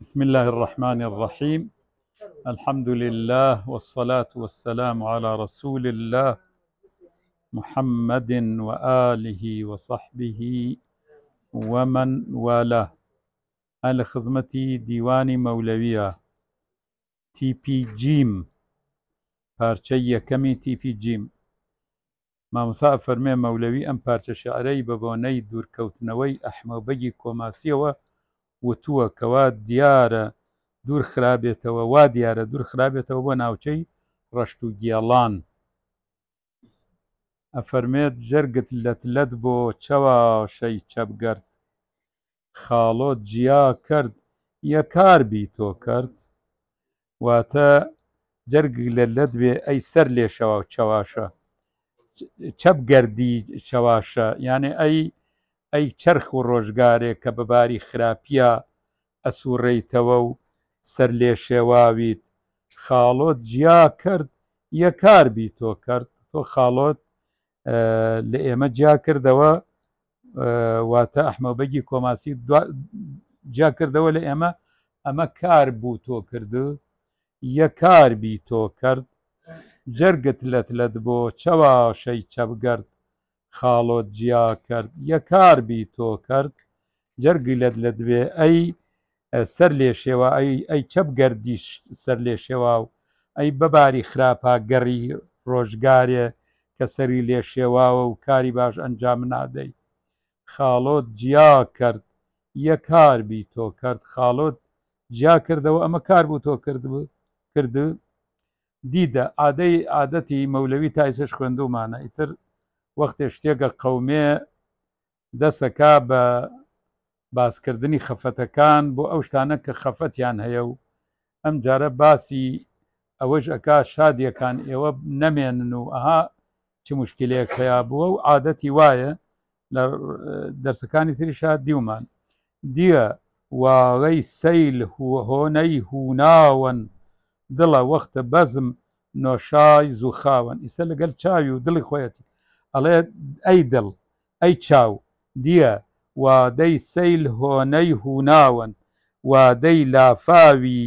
بسم الله الرحمن الرحيم الحمد لله والصلاة والسلام على رسول الله محمد وآله وصحبه ومن والاه على خزمتي ديوان مولوية تي بي جيم كمي تي بي جيم ما جیم مامسا فەرمێ أم ئەم شعري شعرەی دور كوتنوي أحمو ئەحمەبەگی کۆماسیەوە وتووە کەوا دیارە دوور خرابێتەوە وا دیارە دوور خرابێتەوە بۆ ناوچەی ڕەشت و گیاڵان ئەفەرمێت جەرگت لەتلەت بۆ چەواشەی چەپگەرت خاڵۆت جیا کرد یە کاربی تۆ کرد واتە جەرگ لە لەت بێ ئەی سەر لێشەوە چەواشە چەپگەردی چەواشە یانێ ئەی ئەی چرخ و ڕۆژگارێک کە بەباری خراپە ئەسوڕێیتەوە و سەر لێ شێواویت خاڵۆت جیا کرد یە کار بی تۆ کرد تۆ خاڵۆت لە ئێمە جیا کردەوە واتە ئەحمەبەگی کۆماسی جا کردەوە لە ئێمە ئەمە کار بوو تۆ کرد یە کار بی تۆ کرد جەرگت لەت لەت بۆ چەواشەی چەبگەرد خاڵۆت جیا کرد یە کاربی تۆ کرد جەرگلت لە دوێ ئەی سەر لێ شێوە ئەی چەپ گەردیش سەر لێ شێوە و ئەی بەباری خراپە گەڕی ڕۆژگارێ کە سەری لێ شێواوە و کاری باش ئەنجام نادەی خاڵۆت جیا کرد یە کاربی تۆ کرد خاڵۆت جیا کردەوە ئەمە کار بوو تۆ کرد کرد دیدە عادەی عادەتی مەولەوی تایسش خوێندومانە ئیتر وەختێ شتێکە قەومێ دەسەکا بە باسکردنی خەفەتەکان بۆ ئەو شتانە کە خەفەتیان هەیە و ئەم جارە باسی ئەوەش ئەک شادیەکان ئێوە نەمێنن و ئەها چ مشکلەیەک هەیە بووە و عادەتی وایە لە دەرسەکانی تریشا دیومان دیە واڵەی سەیل هۆنەی هوناون دڵە وەختە بەزم نۆشای زوو خاون ئیسە لەگەر چاوی و دڵی خۆەتی ئەڵێ ئەی دڵ ئەی چاو دیە وادەی سیل هۆنەی هوناون وادەی لافاوی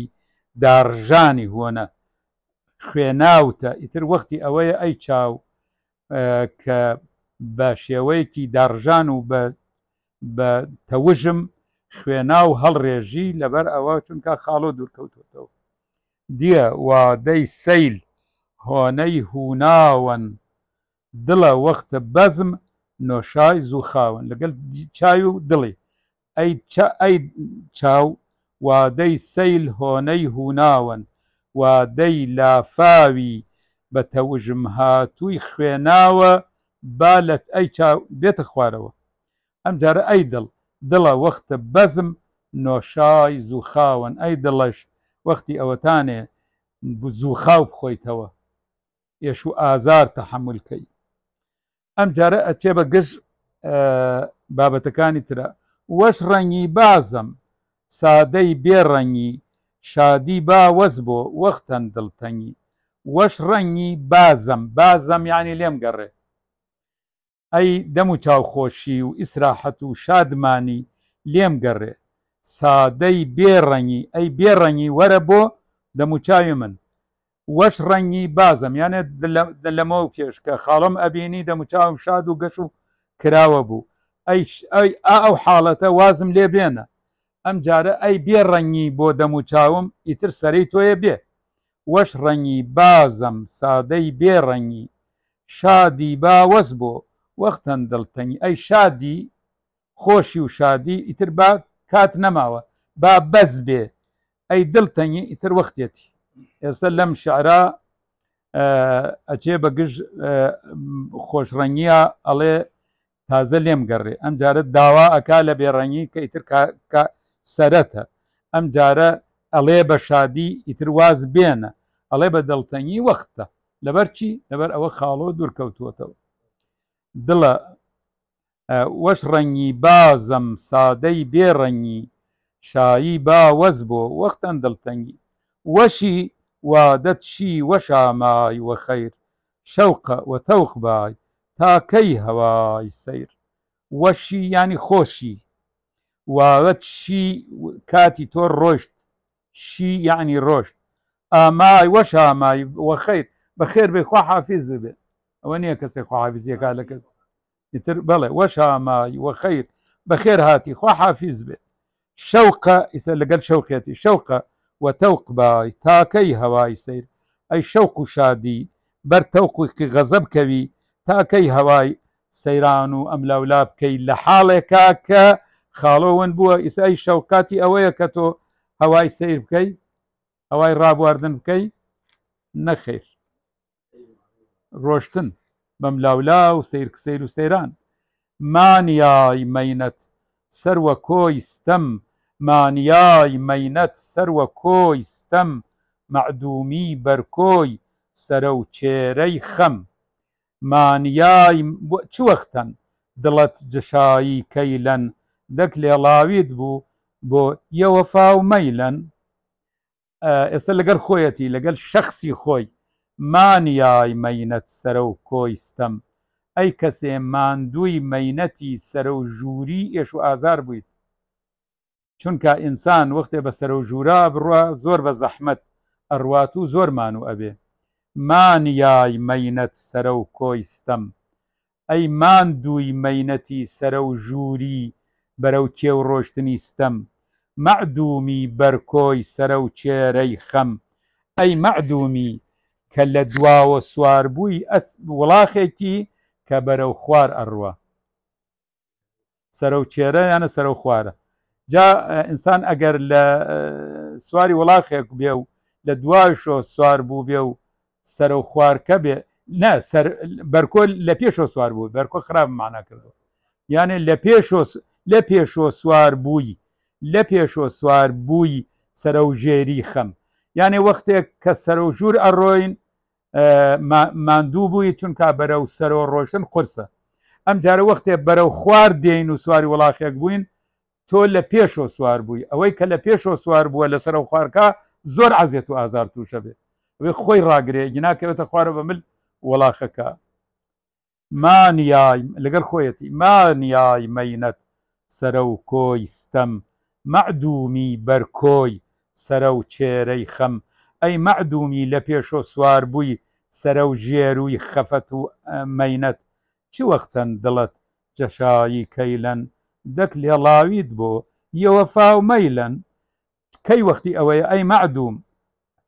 دارژانی هۆنە خوێناوتە ئیتر وەختی ئەوەیە ئەی چاو کە بە شێوەیەکی دارژان و بە تەوژم خوێنا و هەڵڕێژی لەبەر ئەوە چونکە خاڵۆ دوورکەوتوتەوە دیە وادەی سیل هۆنەی هوناون دڵە وەختە بەزم نۆشای زوو خاون لەگەل چاوی و دڵی ئەی ئەی چاو وادەی سیل هۆنەی هوناون وادەی لافاوی بە تەوژم هاتووی خوێناوە بالەت ئەی بێتە خوارەوە ئەم جارە ئەی دڵ دڵە وەختە بەزم نۆشای زوو خاون ئەی دڵش وەختی ئەوەتانێ زوو خاو بخۆیتەوە یەش و ئازار تەحملکەی ئەم جارە ئەچێ بە گشت بابەتەکانی ترە وەش ڕەنی بازم سادەی بێڕەنی شادی باوەز بۆ وەختەن دڵتەنی وەش ڕەنی بازم بازم یعنی لێم گەڕێ ئەی دەم و چاوخۆشی و ئیسراحەت و شادمانی لێم گەڕێ سادەی بێڕەنی ئەی بێڕەنی وەرە بۆ دەموچاوی من وەش ڕەنگی بازم یانێت لەمە پێش کە خاڵم ئەبینی دەموچاوم شاد و گەش و کراوە بوو ئەی ئەو حاڵەتە وازم لێ بێنە ئەم جارە ئەی بێ ڕەنگی بۆ دەموچاوم ئیتر سەری تۆیە بێ وەش ڕەنگی بازم سادەی بێ ڕەنگی شادی باوەز بۆ وەختەن دڵتەنی ئەی شادی خۆشی و شادی ئیتر با کات نەماوە با بەز بێ ئەی دڵتەنی ئیتر وەختێتی ئێستا لەم شعرا ئەچێ بەگژ خۆشڕەنگیە ئەڵێ تازە لێم گەڕێ ئەم جارە داوا ئەک لە بێڕەنگی کە ئیتر سەرەتە ئەم جارە ئەڵێ بە شادی ئیتر واز بێنە ئەڵێ بە دڵتەنگی وەختە لەبەر چی لەبەر ئەوە خاڵەوە دوورکەوتووەتەوە دڵە وەش ڕەنگی بازم سادەی بێڕەنگی شایی باوەز بۆ وەختەن دڵتەنگی وشي وادت شي وشا ماي وخير شوق وتوق باي تاكي هواي سير وشي يعني خوشي وادت شي كاتي تور تۆ شي يعني یعنی آماي وشا ماي وخير بخير بخوا حافظ بي وانيا كسي خوا حافظ نییە کەسێک يتر لە وشا ماي وخير بخير هاتي خەیر بە خێر هاتی خوا حافز بێ شوقة, ئیسە لەگەر شەوقێتی شەوقە وتەوقبای تاکەی هەوای سیر ئەی شەوق و شادی بەر تەوقوکی غەزە بکەوی تاکەی هەوای سەیران و ئەم لەولا بکەی لە حاڵێکا کە خاڵەوەن بووە ئیسای شەوقاتی ئەوەیە کە تۆ هەوای سیر بکەی ئەوای ڕابواردن بکەی نەخێر ڕۆشتن بەم لاولا و سیر سیر و سەیران مانیای مینەت سەر وە کۆی ستەم مانیای مەینەت سەروە کۆی ستەم مەعدومی بەرکۆی سرە و چێرەی خەم مانیای چ وەختەن دڵەت جشایی کەیلەن دەک لێڵاویت بوو بۆ یەوەفا و مەیلەن ئێستا لەگەر خۆیەتی لەگەل شخصی خۆی مانیای مەینەت سرە و کۆیستەم ئەی کەسێ ماندووی مەینەتی سرە و ژووری ئێش و ئازار بوویت چونکە ئینسان وەختێ بەسەر و ژوورا بڕە زۆر بە زەحمت ئەڕوات و زۆرمان و ئەبێ مانیای مەینەت سرە و کۆیستەم ئەی مان دووی مەینەتی سرە و ژووری بەرەو کێو ڕۆشتنی ستەم مەعدومی بەرکۆی سرە و چێرەی خەم ئەی مەعدومی کە لە دواوە سوار بووی ئەس وڵاخێکی کە بەرەو خوار ئەڕوە سرە و چێرە یانە سرە و خوارە جا ئینسان ئەگەر لە سواری وڵاخێک بێ و لە دوای شۆ سوار بوو بێ و سەر و خوارکە بێ نە بەرکۆل لە پێشۆ سوار بوو بەرکۆ خراپمانە کردو یانێ لە پێش لە پێشۆ سوار بووی لە پێشۆ سوار بووی سرە و ژێری خەم یانێ وەختێک کە سەر و ژوور ئەڕۆین ماندوو بووی چونکە بەرە و سەرەوە ڕۆشن قرسە ئەم جارە وەختێ بەرەو خوار دێین و سواری وڵاخێک بووین تۆ لە پێشۆ سوار بووی ئەوەی کە لە پێشۆ سوار بووە لەسەر و خوارکە زۆر عزیێت و ئازار تووشە بێت وێ خۆی ڕاگرێ گناکەوێتە خوارە بە مل وڵاخەکە مانیای لەگەر خۆیەتی مانیای مەینەت سرە و کۆی ستەم مەعدومی بەرکۆی سرە و چێرەی خەم ئەی مەعدومی لە پێشۆ سوار بووی سرە و ژێروی خەفەت و مەینەت چی وەختەن دڵت جەشایی کەیلەن دەک لێڵاویت بۆ یەوە فاومەیلەن کەی وەختی ئەوەیە ئەی معدوم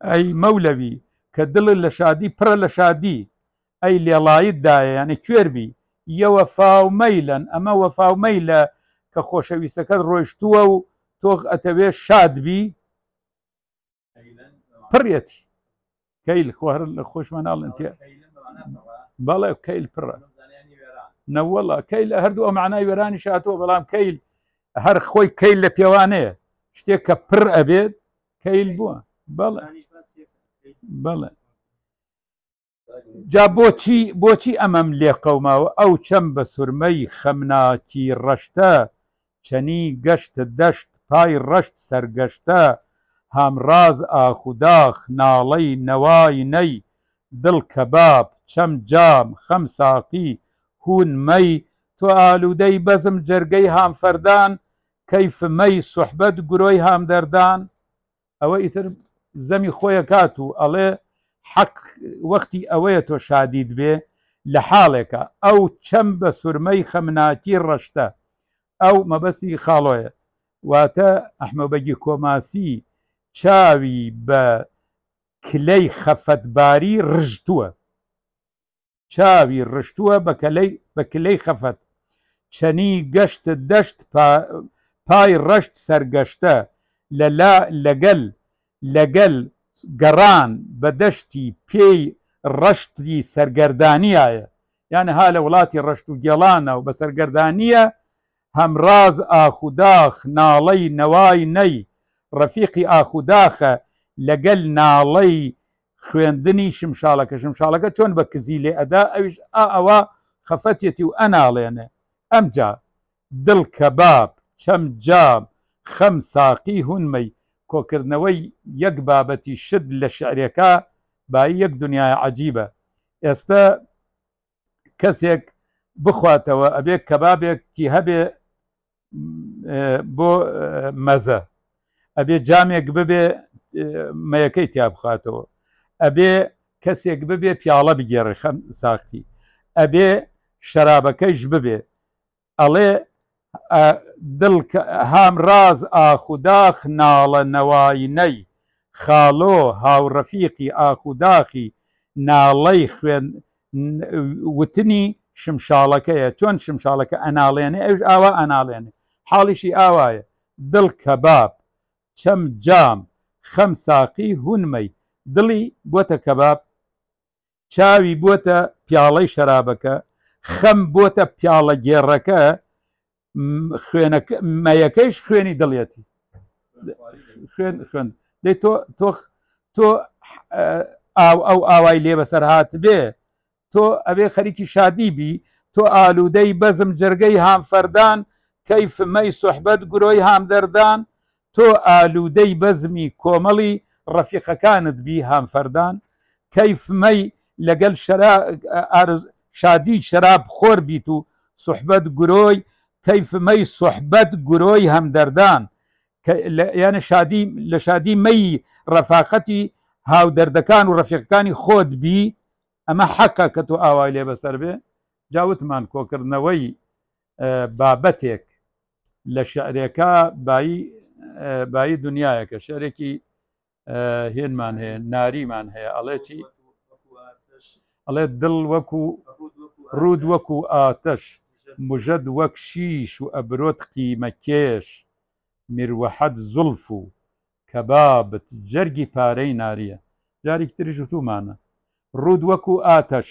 ئەی مەولەوی کە دڵ لە شادی پرە لە شادی ئەی لێڵاییتدایە یانە کوێربی یەوە فاومەیلەن ئەمە وە فاومەیلە کە خۆشەویستەکەت ڕۆیشتووە و تۆغ ئەتەوێ شادبی پڕەتی کەیل خۆر لە خۆشمەناڵن تێ بەڵێ کەیل پڕە نەوەڵە کەیل لە هەردوو ئەم معنای وێرانی شاتوە بەڵام کەیل هەر خۆی کەیل لە پێوانەیە شتێک کە پڕ ئەبێت کەیل بووە بەڵێ بەڵێ جا بۆچی بۆچی ئەمەم لێ قەوماوە ئەو چەم بە سورمەی خەمناکی ڕەشتە چەنی گەشت دەشت پای ڕەشت سەرگەشتە هامڕاز ئاخوداخ ناڵەی نەوای نەی دڵ کەباب چەم جام خەم ساقی هونمەی تۆ ئالوودەی بەزم جەرگەی هامفەردان کەیفمەی سوحبەت گرۆی هامدەردان ئەوە ئیتر زەمی خۆیە کات و ئەڵێ حەق وەختی ئەوەیە تۆ شادید بێ لە حاڵێکە ئەو چەم بە سورمەی خەمناتی ڕەشتە ئەو مەبەستی خاڵۆیە واتە ئەحمەبەگی کۆماسی چاوی بە کلەی خەفەتباری ڕژتووە چاوی ڕشتووە بە کلەی خەفەت چەنی گەشت دەشت پای ڕشت سەرگەشتە لەگەل لەگەل گەڕان بە دەشتی پێی ڕشتی سەرگەردانیایە یانە ها لە وڵاتی ڕشت و گێڵانە و بە سەرگەردانیە هەمڕاز ئاخوداخ ناڵەی نەوای نەی ڕەفیقی ئاخوداخە لەگەل ناڵەی خوێندنی شمشالەکە شمشالەکە چۆن بە کزی لێ ئەدا ئەویش ئەوە خەفەتەتی و ئەناڵێنێ ئەمجا دڵ کەباب چەم جام خەم ساقی هونمەی کۆکردنەوەی یەک بابەتی شت لە شعرەکە بای یەک دنیای عجیبە ئێستا کەسێک بخواتەوە ئەبێ کەبابێکی هەبێ بۆ مەزە ئەبێ جامێک ببێ مەیەکەی تیا بخاتەوە ئەبێ کەسێک ببێ پیاڵە بگێڕێ خەم ساختی ئەبێ شەرابەکەیش ببێ ئەڵێ دڵ هام ڕاز ئاخوداخ ناڵە نەوایینەی خاڵۆ هاوڕەفیقی ئاخوداخی ناڵەی خوێن وتنی شمشاڵەکەیە چۆن شمشاڵەکە ئەناڵێنێ ئەوش ئاوا ئەناڵێنێ حاڵیشی ئاوایە دڵ کەباب چەم جام خەم ساقی هونمەی دڵی بۆتە کەباب چاوی بۆتە پیاڵەی شەرابەکە خەم بۆتە پیاڵە گێڕەکە مەیەکەیش خوێنی دڵیەتی خوێن خوێن دەی تۆ تۆخ تۆ ئاو ئەو ئاوای لێ بەسەر هاات بێ تۆ ئەبێ خەریکی شادی بی تۆ ئالوودەی بەزم جرگەی هامفەردان کەیفمەی سوحبەت گرۆی هامدەردان تۆ ئالوودەی بەزمی کۆمەڵی ڕەفیقەکانت بی هامفەردان کەیفمەی لەگەل شادی شراب خۆر بیت و سوحبەت گرۆی کەیفمەی سوحبەت گرۆی هەمدەردان یانە شادی لە شادی مەی ڕەفاقەتی هاودەردەکان و ڕەفیقەکانی خۆت بی ئەمە حەکە کە تو ئاوای لێ بەسەر بێ جاوتمان کۆکردنەوەی بابەتێک لە شعرێکە بایی دنیاەکە شارێکی هێنمان هەیە ناریمان هەیە ئەڵێکی ئەڵێ دڵ وەکو ڕود وەکو ئاتەش مژەد وەک شیش و ئەبرۆت قیمە کێش میروەحەد زولف و کەبابت جەرگی پارەی ناریە جارێک تریش وتومانە ڕود وەکو ئاتەش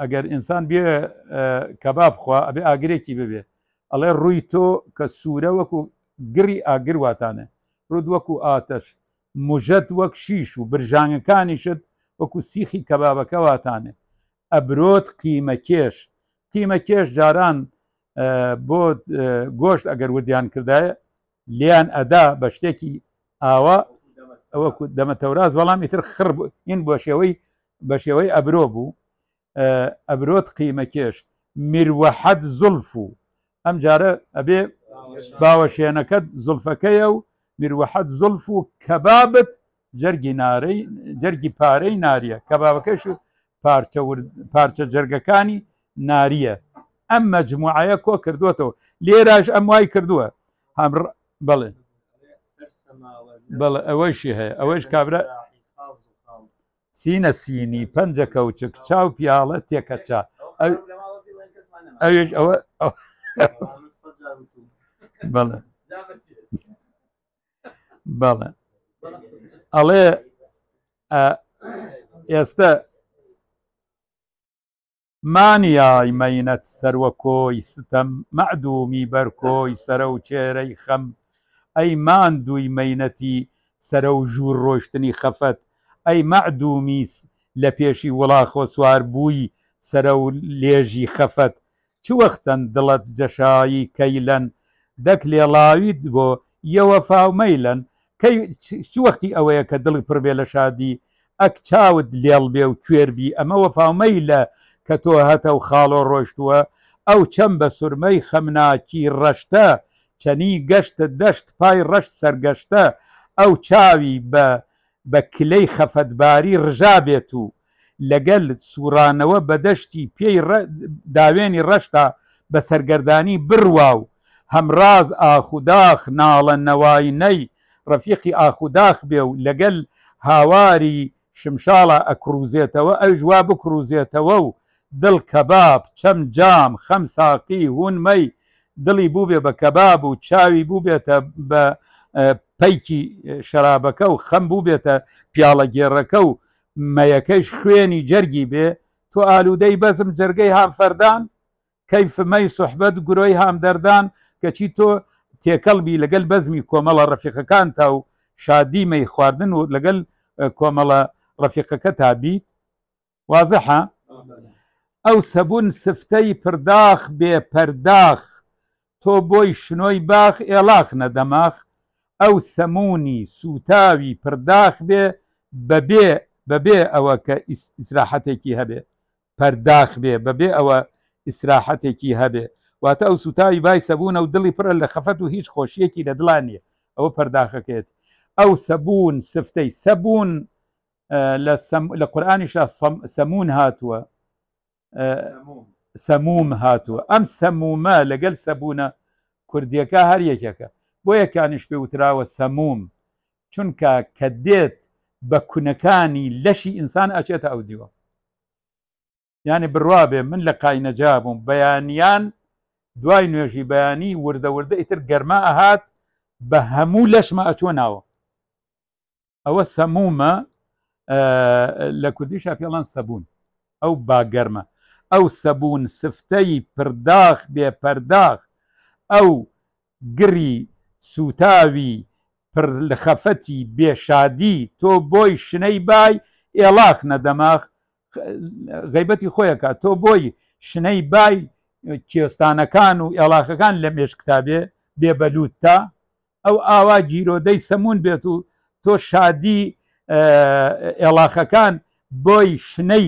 ئەگەر ئینسان بێ کەباب خوا ئەبێ ئاگرێکی ببێ ئەڵێ ڕووی تۆ کە سوورە وەکو گری ئاگرواتانە ڕود وەکو ئاتەش مژەت وەک شیش و برژانگەکانیشت وەکو سیخی کەبابەکەواتانێ ئەبرۆت قیمە کێش قیمە کێش جاران بۆ گۆشت ئەگەر ودیان کردایە لیان ئەدا بە شتێکی ئاوا ئەوەکو دەمەتەوراز بەڵامی تر خڕ این بۆ شێوەی بە شێوەی ئەبرۆ بوو ئەبرۆت قیمە کێش میروەحەت زولف و ئەم جارە ئەبێ باوەشێنەکەت زولفەکەیە و میروەحەت زلف و کەبابت جەرگی نارەی جەرگی پارەی ناریە کەبابەکەش پارچە جەرگەکانی ناریە ئەم مەجموعایە کۆ کردوێتەوە لێراش ئەم وای کردووە هەم بڵێ بڵێ ئەوەشی هەیە ئەوەش کابرا سینە سینی پەنجە کەوچک چاو پیاڵە تێکەچا ئەوێش ئەوە بڵێ بەڵێ ئەڵێ ئێستا مانیای مەینەت سەروە کۆی ستەم مەعدومی بەرکۆی سرە و چێرەی خەم ئەی مان دووی مەینەتی سرە و ژوور ڕۆشتنی خەفەت ئەی مەعدومیس لە پێشی وڵا خۆ سووار بووی سرە و لێژی خەفەت چوەختەن دڵت جەشایی کەیلەن دەک لێڵاویت بۆ یەوە فاومەیلەن چ وەختی ئەوەیە کە دڵی پڕبێ لە شادی ئەک چاوت لێڵ بێ و کوێربی ئەمەوە فامەی لە کە تۆ هەتە و خاڵۆ ڕۆشتووە ئەو چەند بە سورمەی خەمناکی ڕەشتە چەنی گەشتە دەشت پای ڕەشت سەرگەشتە ئەو چاوی بە بە کلەی خەفەتباری ڕژا بێت و لەگەل سوورانەوە بەدەشتی پێی داوێنی ڕەشتا بە سەرگەردانی بروا و هەمراز ئاخوداخ ناڵە نەوای نەی ڕەفیقی ئاخوداخ بێ و لەگەل هاواری شمشاڵە ئەکروزێتەوە ئەو ژوا بکروزێتەوە و دڵ کەباب چەم جام خەم ساقی هونمەی دڵی بوو بێ بە کەباب و چاوی بوو بێتە بە پەیکی شەرابەکە و خەم بوو بێتە پیاڵە گێڕەکە و مەیەکەش خوێنی جەرگی بێ تۆ ئالوودەی بەزم جەرگەی هامفەردان کەیفمەی سوحبەت گرۆی هامدەردان کەچی تۆ تێکەڵبی لەگەل بەزمی کۆمەڵە ڕەفیقەکان تا و شادیمەی خواردن و لەگەل کۆمەڵە ڕەفیقەکە تابیت وازەحە ئەو سەبوون سفتەی پرداخ بێ پەرداخ تۆ بۆی شنۆی باخ ئێلاخ نەدەماخ ئەو سەمونی سوتاوی پرداخ بێ بەبێ بەبێ ئەوە کە ئیسراحەتێکی هەبێ پەرداخ بێ بەبێ ئەوە ئیسراحەتێکی هەبێ واتە ئەو سوتاوی بای سەبوون ئەو دڵی پرە لە خەفەت و هیچ خۆشیەکی لە دڵانیە ئەوە پەرداخەکەێت ئەو سەبوون سفتەی سەبوون لە قورآانیشا سەمون هاتووە سەموم هاتووە ئەم سەمومە لەگەل سەبوونە کوردیەکە هەر یەکەکە بۆ یەکانیش پێ وتراوە سەموم چونکە کە دێت بە کوونەکانی لەشی ئینسان ئەچێتە ئەو دیوە یعنی بڕوا بێ من لە قاینەجا بووم بەیانیان دوای نوێژی بەیانی وردەوردە ئیتر گەرما ئەهات بە هەموو لەشمە ئەچوە ناوە ئەوە سەمومە لە کوردیش پێڵان سەبوون ئەو باگەرمە ئەو سەبوون سفتەی پرداخ بێ پەرداخ ئەو گری سوتاوی خەفەتی بێشادی تۆ بۆی شنەی بای ئێڵاخ نەدەماخ غیبەتی خۆیەکە تۆ بۆی شنەی بای کێستانەکان و ئێڵاخەکان لە مێش کتابێ بێبەلووت تا ئەو ئاوا گیرۆدەی سەمون بێت و تۆ شادی ئێڵاخەکان بۆی شنەی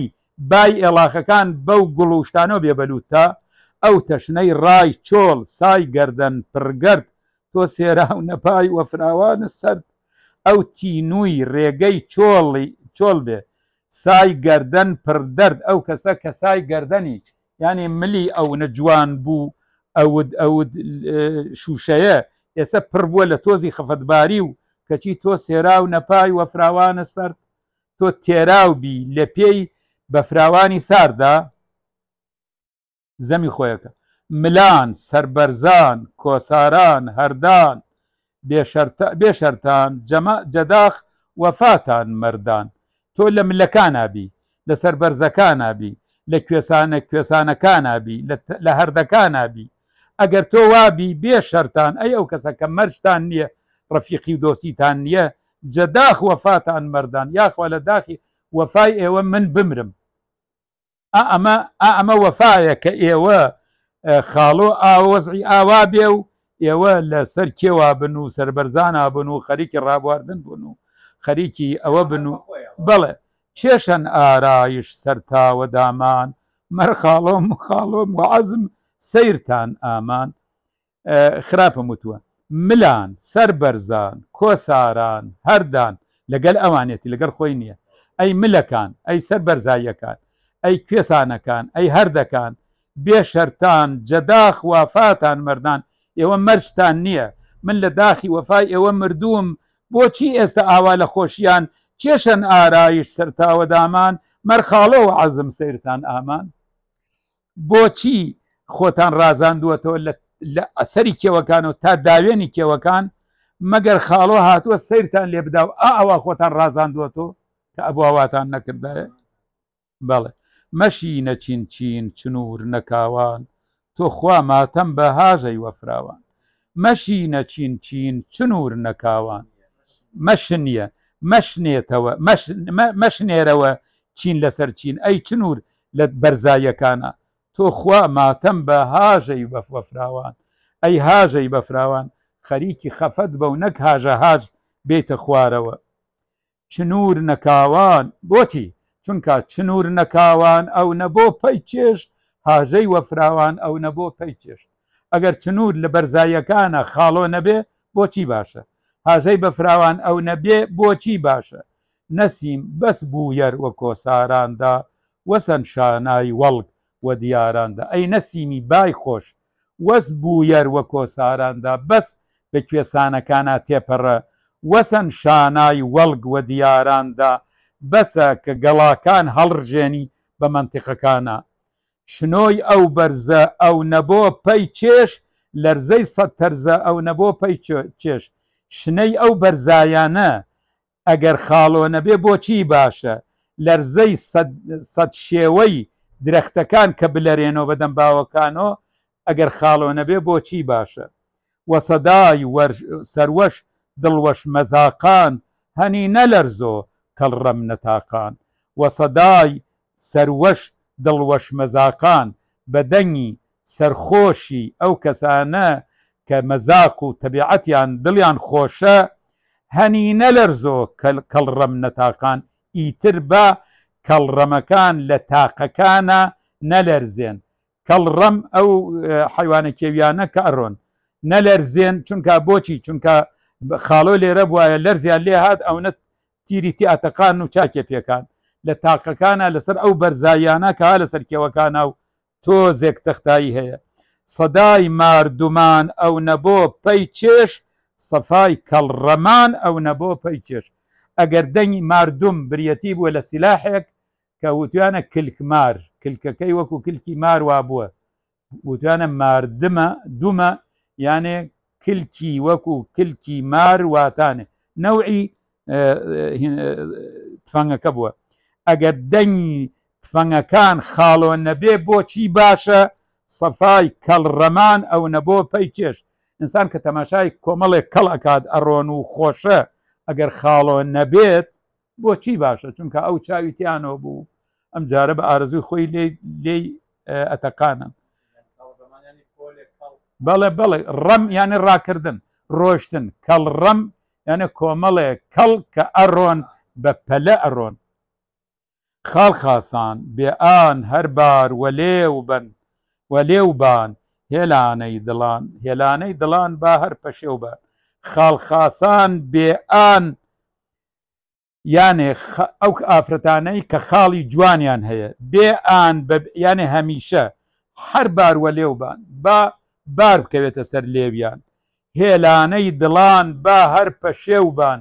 بای ئێڵاخەکان بەو گوڵ و شتانەوە بێبەلووت تا ئەو تەشنەی ڕای چۆڵ سای گردن پرگرد تۆ سێرا و نەپای وە فراوانە سرد ئەو تینووی ڕێگەی چۆڵی چۆڵ بێ سای گردن پردەرد ئەو کەسە کە سای گردنیچ یعنی ملی ئەو نەجوان بوو ئەود ئەود شوشەیە ئێستا پڕ بووە لە تۆزی خەفەتباری و کەچی تۆ سێرا و نەپای وە فراوانە سرد تۆ تێراوبی لە پێی بە فراوانی ساردا زەمی خۆیەکە ملان سربەرزان کۆساران هەردان بێشەرتان جەداخ وەفاتان مردان تۆ لە ملەکان نبی لە سربەرزەکان نبی لە کوێسانە کوێسانەکانابی لە هەردەکانابی ئەگەر تۆ وابی بێ شەرتان ئەی ئەو کەسە کە مەرجتان نییە ڕەفیقی و دۆسیتان نییە جەداخ وەفاتان مەردان یاخوا لە داخی وەفای ئێوە من بمرم ئەمە ئەمە وەفاایە کە ئێوە خاڵۆ ئاوەزعی ئاوا بێ و ئێوە لە سەر کێوا بن و سربەرزانە بن و خەریکی ڕابواردن بوون و خەریکی ئەوە بن و بڵێ کێشەن ئارایش سەرتاوە دامان مەرخاڵۆم خاڵۆم و عزم سیرتان ئامان خراپم وتووە ملان سربەرزان کۆساران هەردان لەگەل ئەوانێتی لەگەر خۆی نییە ئەی ملەکان ئەی سربەرزاییەکان ئەی کوێسانەکان ئەی هەردەکان بێشەرتان جەداخ وافاتان مردان ئێوە مەرجتان نییە من لە داخی وەفای ئێوە مردوم بۆچی ئێستا ئاوا لە خۆشیان کێشەن ئارایش سەرتاوە دامان مەرخاڵەوە عزم سیرتان ئامان بۆچی خۆتان ڕازاندووەتەوە لە ئەسەری کێوەکان و تا داوێنی کێوەکان مەگەر خاڵۆ هاتووە سیرتان لێبدا و ئاوا خۆتان ڕازاندووەتەوە کە ئەبواواتان نەکردایە بەڵێ مەشی نەچین چین چنوور نەکاوان تۆ خوا ماتەم بە هاژەی وەفراوان مەشی نەچین چین چنوور نەکاوان مەشنیە مەشنێتەوە مەشنێرەوە چین لەسەر چین ئەی چنوور لە بەرزایەکانە تۆ خوا ماتەم بە هاژەی بەفوە فراوان ئەی هاژەی بە فراوان خەریکی خەفەت بە و نەک هاژە هاژ بێتە خوارەوە چنوور نەکاوان بۆچی چونکە چنوور نەکاوان ئەو نەبۆ پەی چێش هاژەی وەفراوان ئەو نەبۆ پەی چێشت ئەگەر چنوور لە بەرزایەکانە خاڵۆ نەبێ بۆچی باشە هاژەی بە فراوان ئەو نەبێ بۆچی باشە نەسیم بەس بوو یەر وە کۆساراندا وەسەن شانای وەڵک وە دیاراندا ئەی نەسیمی بای خۆش وەس بوو یەر وە کۆساراندا بەس بە کوێسانەکانە تێپەڕە وەسەن شانای وەڵگ وە دیاراندا بەسە کە گەڵاکان هەڵڕژێنی بە منتیقەکانە شنۆی ئەو بەرزە ئەو نەبووە پەی چێش لەرزەی سە تەرزە ئەو نەبووە پەی چێش شنەی ئەو بەرزایانە ئەگەر خاڵۆنە بێ بۆچی باشە لەرزەی سەد شێوەی درەختەکان کە بلەرێنەوە بەدەم باوەکانەوە ئەگەر خاڵۆنە بێ بۆچی باشە وەسەدای سەروەش دڵوەش مەزاقان هەنی نەلەرزۆ کەڵڕەم نەتاقان وەسەدای سەروەش دڵوەش مەزاقان بە دەنگی سەرخۆشی ئەو کەسانە کە مەزاق و تەبیعەتیان دڵیان خۆشە هەنی نەلەرزۆ کەڵڕەم نەتاقان ئیتر بە کەڵڕەمەکان لە تاقەکانە نەلەرزێن کەڵڕەم ئەو حیوانە کێویانە کە ئەڕۆن نەلەرزێن چونکە بۆچی چونکە خاڵۆ لێرە بواە لەرزیان لێ هاات ئەونە تیریتی ئاتەقان و چاکێ پێکان لە تاقەکانە لەسەر ئەو بەرزایانە کە لە سەرکەوەکانە و تۆزێک تەختایی هەیە سەدای مردومان ئەو نەبۆ پەی چێش سەفای کەڵڕەمان ئەو نەبۆ پەی چێش ئەگەر دەنگی مردوم بریەتی بووە لە سیلاحێک کە وتیانە کلکمار کلکەکەی وەکو کلکی مار وا بووە وتیانە مردمە دومە یانێ کلکی وەکو کلکی مار واتانێ نەوعی تفەنگەکە بووە ئەگەر دەنگی تفەنگەکان خاڵۆ نەبێ بۆچی باشە سەفای کەڵڕەمان ئەو نەبووە پەی چێش ئینسان کە تەماشای کۆمەڵێک کەڵ ئەکات ئەڕۆن و خۆشە ئەگەر خاڵۆ نەبێت بۆچی باشە چونکە ئەو چاویتیانەوە بوو ئەم جارە بە ئارزوی خۆی لێ ئەتەقانم بەڵێ بڵێ ڕەم یانە ڕاکردن ڕۆشتن کەڵ ڕەم یانە کۆمەڵێ کەڵ کە ئەڕۆن بە پەلە ئەڕۆن خاڵ خاسان بێ ئان هەر بار وەلێ و بن و لێوبان هێلانەی دڵان هێلانەی دڵان با هەر پەشێو بە خاڵخاسان بێئان یانێ ئەو ئافرەتانەی کە خاڵی جوانیان هەیە بێئان یانێ هەمیشە هەر باروە لێوبان با بار بکەوێتە سەر لێویان هێلانەی دڵان با هەر پەشێوبان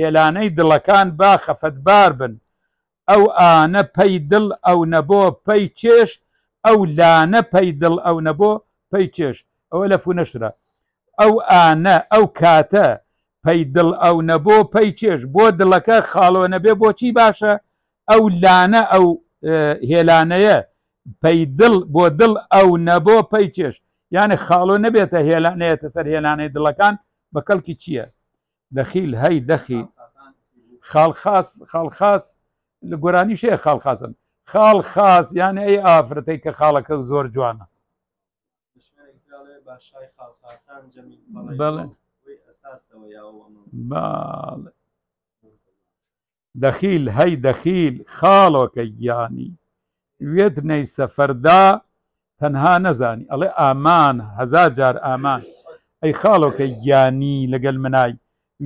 هێلانەی دڵەکان با خەفەتبار بن ئەو ئانە پەی دڵ ئەو نەبووە پەی چێش ئەو لانە پەی دڵ ئەو نەبۆ پەی چێش ئەوە لە فونەشرە ئەو ئانە ئەو کاتە پەی دڵ ئەو نەبۆ پەی چێش بۆ دڵەکە خاڵەوە نەبێ بۆچی باشە ئەو لانە ئەو هێلانەیە پەی دڵ بۆ دڵ ئەو نەبۆ پەی چێش یعنی خاڵۆ نەبێتە هێلانەیەتە سەر هێلانەی دڵەکان بە کەلکی چییە دەخیل هەی دەخی خاڵخاس خاڵخاس لە گۆرانی شەیە خاڵخازن خاڵ خاص یان ئەی ئافرەتەی کە خاڵەکە زۆر جوانە دەخیل هەی دەخیل خاڵۆکە گیانی وێت نەی سەفەردا تەنها نەزانی ئەڵێ ئامان هزار جار ئامان ئەی خاڵۆکە گیانی لەگەل منای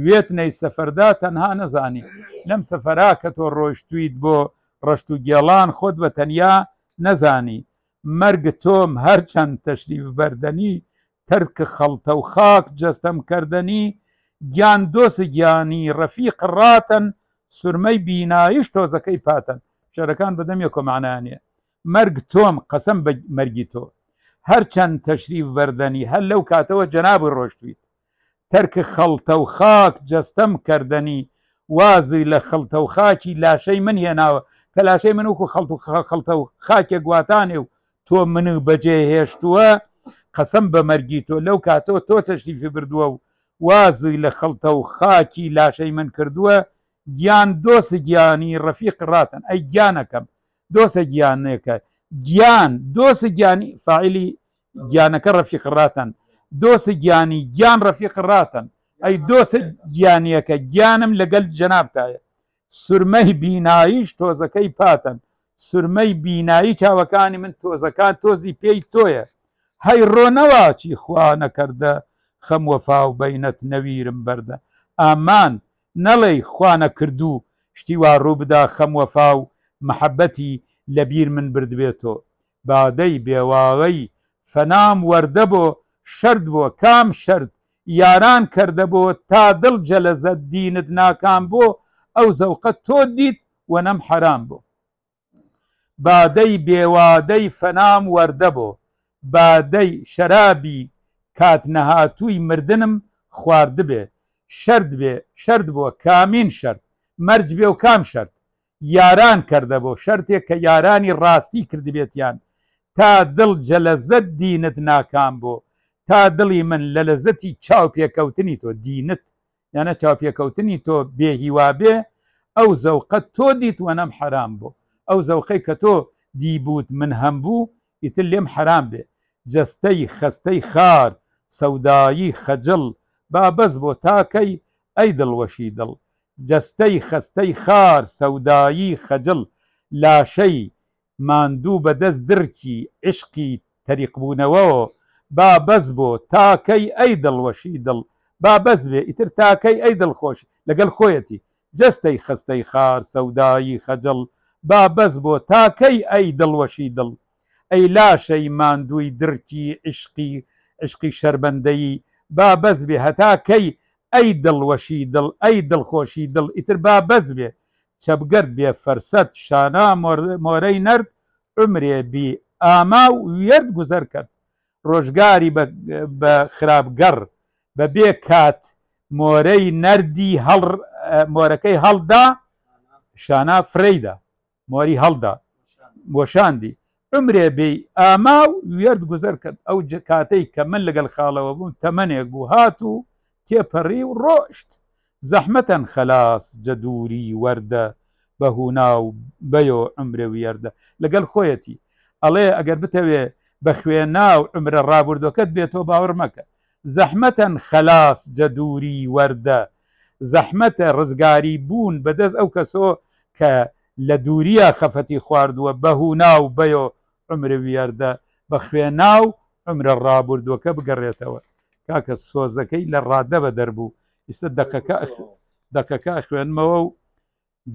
وێت نەی سەفەردا تەنها نەزانی لەم سەفەرا کە تۆ ڕۆشتویت بۆ ڕشت و گێڵان خۆت بە تەنیا نەزانی مەرگ تۆم هەرچەند تەشریف بەردەنی ترکە خەڵتە و خاک جەستەم کردنی گیان دۆسی گیانی ڕەفیق ڕاتەن سرمەی بینایش تۆزەکەی پاتەن شەرەکان بەدەم یە کۆمانانیە مەرگ تۆم قەسم بە مەرگی تۆ هەرچەند تەشریف بەردەنی هەر لەو کاتەوە جەناب ڕۆشتویت تەرکە خەڵتە و خاک جەستەم کردنی وازی لە خەڵتە و خاکی لاشەی من هێناوە کەلاشەی من وکو خەڵ و خەڵتە و خاکێ گواتانێ و تۆ من و بەجێ هێشتووە قەسم بە مەرگی تۆ لەو کاتەوە تۆ تەشریفی بردووە و وازی لە خەڵتە و خاکی لاشەی من کردووە گیان دۆسی گیانی ڕەفیق ڕاتن ئەی گیانەکەم دۆسە گیانەکە گیان دۆسی گیانی فعیلی گیانەکە ڕەفیق ڕاتن دۆسی گیانی گیان ڕەفیق ڕاتن ئەی دۆسە گیانیەکە گیانم لەگەل جەنابتایە سرمەی بیناییش تۆزەکەی پاتەن سرمەی بینایی چاوەکانی من تۆزەکان تۆزی پێی تۆیە هەی ڕۆنەواچی خوا نەکردە خەم وەفا و بەینەت نەویرم بەردە ئامان نەڵێ خوانە کردو شتی وا ڕووبدا خەم وەفا و محەبەتی لەبیر من بردبێتۆ بادەی بێواوەی فەنام وەردە بۆ شرد بۆ کام شرد یاران کردە بۆ تا دڵ جەلەزە دینت ناکام بۆ ئەو زەوقە تۆ دیت و نەم حەرام بوو بادەی بێوادەی فەنام وەردە بۆ بادەی شەرابی کات نەهاتووی مردنم خوارد بێ شرد بێ شرد بووە کامین شرد مەرج بێ و کام شرد یاران کردە بۆ شرتێک کە یارانی ڕاستی کردبێتیان تا دڵ جەلەزت دینت ناکام بۆ تا دڵی من لە لەزەتی چاو پێکەوتنی تۆ دینت یانە چاپیەکەوتنی تۆ بێهیوابێ ئەو زەوقەت تۆ دیتوە نەم حرام بوو ئەو زەوقەی کە تۆ دیبوت من هەم بوو ئیتر لێم حرام بێ جستەی خستەی خار سەودایی خەجل با بەس بۆ تاکەی ئەی دڵوەشی دڵ جستەی خستەی خار سەودایی خەجل لاشەی ماندوو بەدەست درکی عشقی تەریقبوونەوە با بەس بۆ تاکەی ئەی دڵوەشی دڵ با بەس بێ ئیتر تاکەی ئەی دڵخۆش لەگەڵ خۆیەتی جستەی خستەی خار سەودایی خەجڵ با بەس بۆ تاکەی ئەی دڵوەشی دڵ ئەی لاشەی ماندووی درکی عشقی عشقی شەربەندەیی با بەس بێ هەتاکەی ئەی دڵوەشی دڵ ئەی دڵخۆشی دڵ ئیتر با بەس بێ چەبگەرد بێ فەرسەت شانا مۆرەی نرد عمرێ بی ئاما و وێرد گوزەر کرد ڕۆژگاری بە خراپگەڕ بەبێ کات مۆرەی نەردی مۆرەکەی هەڵدا شانە فرەیدا مۆری هەڵدا بۆشاندی عمرێ بێ ئاما و وێرد گوزەر کرد ئەو کاتەی کە من لەگەڵ خاڵەوە بوون تەمەنێک بوو هات و تێپەڕی و ڕۆشت زەحمەەن خلاص جەدووری وەردە بەهونا و بەیۆ عمرێ وێردە لەگەڵ خۆیەتی ئەڵێ ئەگەر بتەوێ بە خوێنا و عمرە ڕابردەکەت بێتەوە باوەڕ مەکە زەحمەەن خلاص جەدووری وەردە زەحمەتە ڕزگاری بوون بەدەست ئەو کەسۆ کە لە دووریە خەفەتی خواردووە بەهوو ناو بەیۆ عمر ویاردە بە خوێناو عمرە ڕابردووەکە بگەڕێتەوە کاکە سۆزەکەی لە ڕادە بە دەربوو ئستا دەکەکە خوێنمەوە و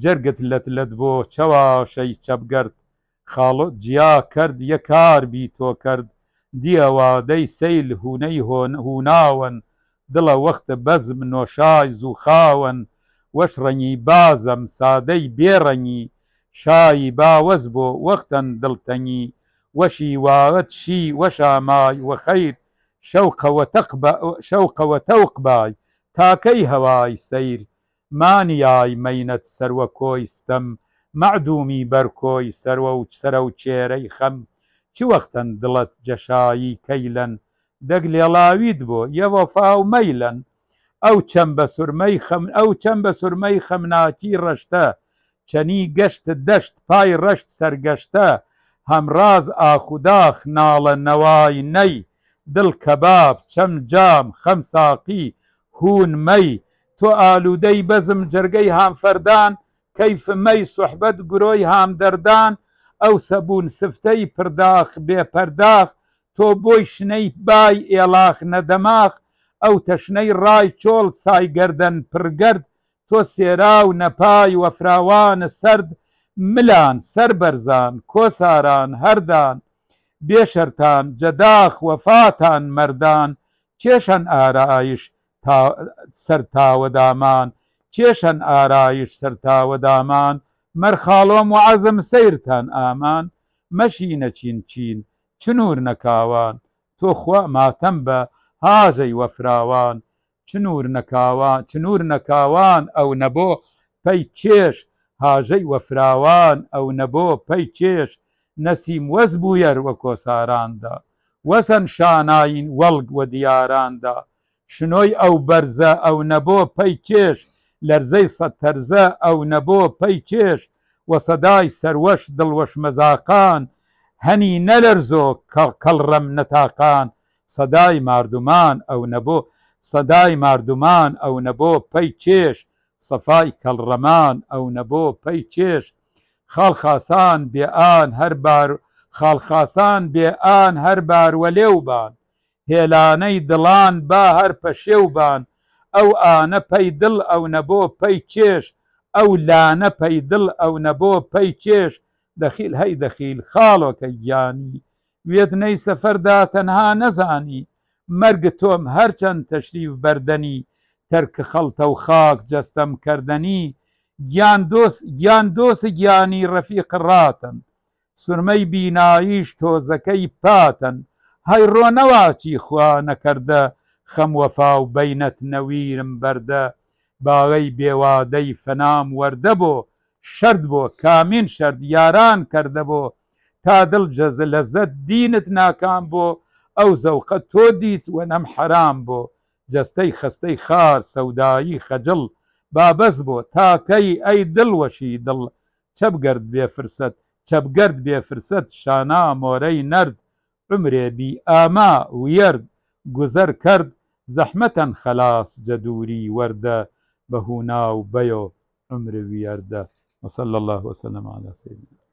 جەرگت لەت لەت بۆ چەواشەی چەبگەرت خاڵۆ جیا کرد یە کار بی تۆ کرد دیەوادەی سیل هوونەی هۆن هووناون دڵە وەختە بەزم نۆشای زوو خاون وەش ڕەنی بازم سادەی بێڕەنی شایی باوەز بۆ وەختەن دڵتەنی وەشی واوەت شی وەشامای وەخەیر شەوقەوە تەوقبای تاکەی هەوای سیر مانیای مەینەت سەروە کۆیستەم معدومی بەرکۆی سەرەوە و سەرە و چێرەی خەم چی وەختەن دڵت جەشایی کەیلەن دەک لێڵاوید بۆ یەوە فاو مەیلەن ئەو چەم بە سوورمەی خەم ئەو چەم بە سوورمەی خەمناکی ڕەشتە چەنی گەشت دەشت پای ڕەشت سەرگەشتە هەمڕاز ئاخوداخ ناڵە نەوای نەی دڵ کەباب چەم جام خەم ساقی هون مەی تۆ ئالوودەی بەزم جرگەی هامفەردان کەیفمەی سوحبەت گرۆی هامدەردان ئەو سەبوون سفتەی پرداخ بێپەرداخ تۆ بۆی شنەی بای ئێلاخ نەدەماخ ئەو تەشنەی ڕای چۆڵ سایگەردەن پرگرد تۆ سێرا و نەپای وەفراوانە سرد ملان سربەرزان کۆساران هەردان بێشەرتان جەداخ وەفاتان مەردان چێشەن ئارایش سەرتاوەدامان چێشەن ئارایش سەرتاوەدامان مەرخاڵۆم و عەزم سیرتان ئامان مەشی نەچین چین چنور نەکاوان تۆ خوا ماتەم بە هاژەی وەفراوان چنور نەکاوان چنور نەکاوان ئەو نەبۆ پەی چێش هاژەی وەفراوان ئەو نەبۆ پەی چێش نەسیم وەز بوویەر وە کۆساراندا وەسەن شاناین وەڵگ وە دیاراندا شنۆی ئەو بەرزە ئەو نەبۆ پەی چێش لەرزەی سەتەرزە ئەو نەبۆ پەی چێش وە سەدای سەروەش دڵوەش مەزاقان هەنی نەلەرزۆ کەڵڕەم نەتاقان سەدای مردمان ئەو نەبۆ سەدای مردمان ئەو نەبۆ پەی چێش سەفای کەڵڕەمان ئەو نەبۆ پەی چێش خاڵخاسان بێئان هەربار خاڵخاسان بێئان هەر باروەلێوبان هێلانەی دڵان با هەر پەشێوبان ئەو ئانە پەی دڵ ئەو نەبۆ پەی کێش ئەو لانە پەی دڵ ئەو نەبۆ پەی کێش دەخیل هەی دەخیل خاڵۆکە یانی وێت نەی سەفەردا تەنها نەزانی مەرگ تۆم هەرچەند تەشریف بەردەنی تەرک خەڵتە و خاک جەستەم کردنی گیان دۆست گیان دۆسی گیانی ڕەفیق ڕاتن سرمەی بیناییش تۆزەکەی پاتەن هەیڕۆنەواچی خوا نەکردە خەم وەفا و بینەت نەویرم بەردە باغی بێوادەی فەنام وەردە بۆ شەرد بۆ کامین شەرد یاران کردە بۆ تا دڵ جەزە لەزت دینت ناکام بۆ ئەو زەوقە تۆ دیت و نەم حەرام بۆ جستەی خستەی خار سەودایی خەجل بابەز بۆ تاکەی ئەی دڵوەشی دڵ چەبگەرد بێ فرسەت چەبگەرد بێ فرسەت شانا مۆرەی نرد عمرێ بی ئاما وێرد گوزەر کرد زحمتا خلاص جدوري وردة بە وبيو عمر بەیۆ وصلى الله وسلم على سيدنا